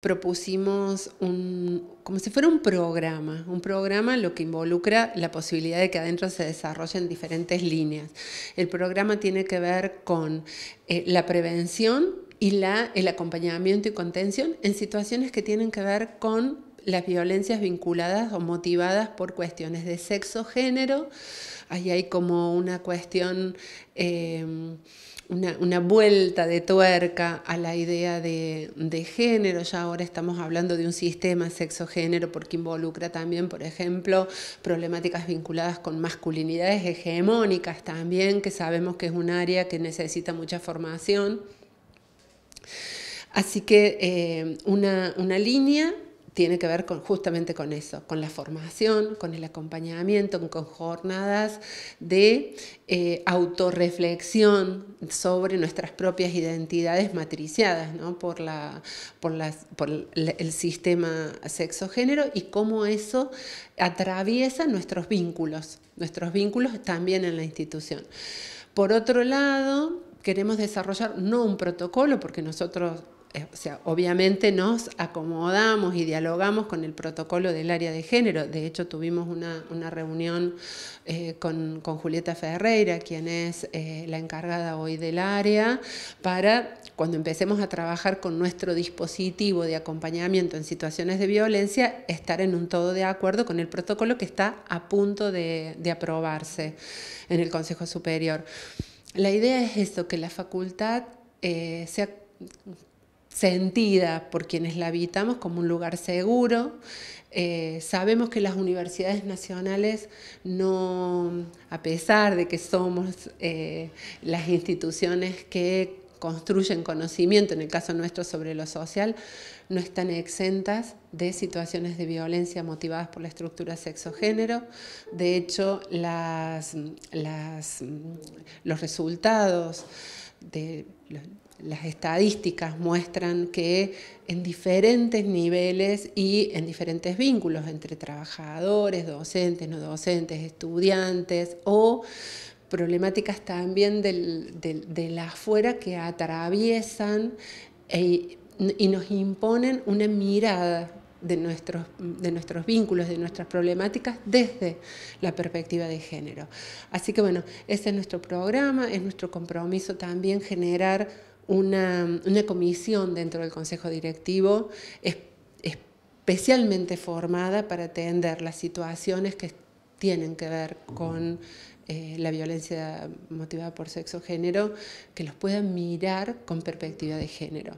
propusimos un, como si fuera un programa, un programa lo que involucra la posibilidad de que adentro se desarrollen diferentes líneas. El programa tiene que ver con eh, la prevención y la, el acompañamiento y contención en situaciones que tienen que ver con las violencias vinculadas o motivadas por cuestiones de sexo, género. Ahí hay como una cuestión, em, una, vuelta de tuerca a la idea de, género. Ya ahora estamos hablando de un sistema sexo-género porque involucra también, por ejemplo, problemáticas vinculadas con masculinidades hegemónicas también, que sabemos que es un área que necesita mucha formación. Así que em, una, una línea tiene que ver justamente con eso, con la formación, con el acompañamiento, con jornadas de eh, autorreflexión sobre nuestras propias identidades matriciadas por, por el sistema sexo-género y cómo eso atraviesa nuestros vínculos, nuestros vínculos también en la institución. Por otro lado, queremos desarrollar no un protocolo, porque nosotros eh, o sea, obviamente nos acomodamos y dialogamos con el protocolo del área de género. De hecho, tuvimos una, reunión eh, con, con, Julieta Ferreira, quien es eh, la encargada hoy del área, para cuando empecemos a trabajar con nuestro dispositivo de acompañamiento en situaciones de violencia, estar en un todo de acuerdo con el protocolo que está a punto de, aprobarse en el Consejo Superior. La idea es esto, que la facultad sea sentida por quienes la habitamos como un lugar seguro. Eh, sabemos que las universidades nacionales no, a pesar de que somos eh, las instituciones que construyen conocimiento, en el caso nuestro sobre lo social, no están exentas de situaciones de violencia motivadas por la estructura sexo-género. De hecho, las, los resultados de las estadísticas muestran que en diferentes niveles y en diferentes vínculos entre trabajadores, docentes, no docentes, estudiantes o problemáticas también del, de la afuera que atraviesan e, y nos imponen una mirada de nuestros, de nuestros vínculos, de nuestras problemáticas desde la perspectiva de género. Así que bueno, ese es nuestro programa, es nuestro compromiso también generar una, comisión dentro del Consejo Directivo especialmente formada para atender las situaciones que tienen que ver con eh, la violencia motivada por sexo o género, que los puedan mirar con perspectiva de género.